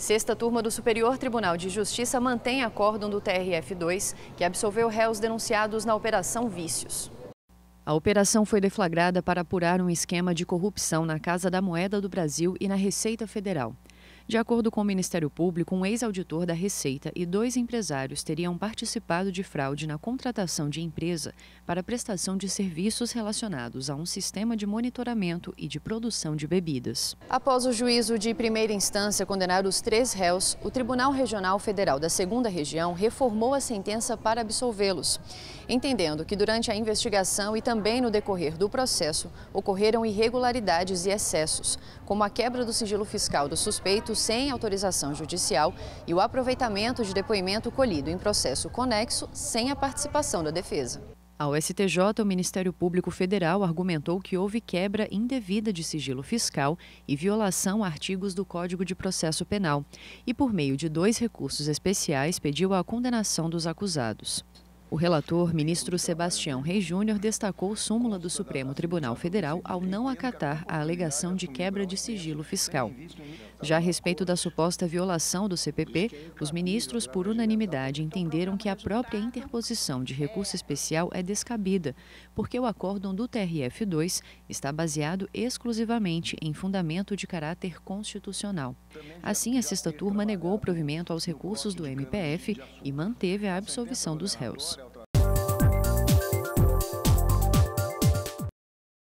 Sexta turma do Superior Tribunal de Justiça mantém acórdão do TRF2, que absolveu réus denunciados na Operação Vícios. A operação foi deflagrada para apurar um esquema de corrupção na Casa da Moeda do Brasil e na Receita Federal. De acordo com o Ministério Público, um ex-auditor da Receita e dois empresários teriam participado de fraude na contratação de empresa para prestação de serviços relacionados a um sistema de monitoramento e de produção de bebidas. Após o juízo de primeira instância condenar os três réus, o Tribunal Regional Federal da Segunda Região reformou a sentença para absolvê-los, entendendo que durante a investigação e também no decorrer do processo ocorreram irregularidades e excessos, como a quebra do sigilo fiscal dos suspeitos sem autorização judicial e o aproveitamento de depoimento colhido em processo conexo sem a participação da defesa. Ao STJ, o Ministério Público Federal argumentou que houve quebra indevida de sigilo fiscal e violação a artigos do Código de Processo Penal e, por meio de dois recursos especiais, pediu a condenação dos acusados. O relator, ministro Sebastião Rei Júnior, destacou súmula do Supremo Tribunal Federal ao não acatar a alegação de quebra de sigilo fiscal. Já a respeito da suposta violação do CPP, os ministros, por unanimidade, entenderam que a própria interposição de recurso especial é descabida, porque o acórdão do TRF-2 está baseado exclusivamente em fundamento de caráter constitucional. Assim, a sexta turma negou o provimento aos recursos do MPF e manteve a absolvição dos réus.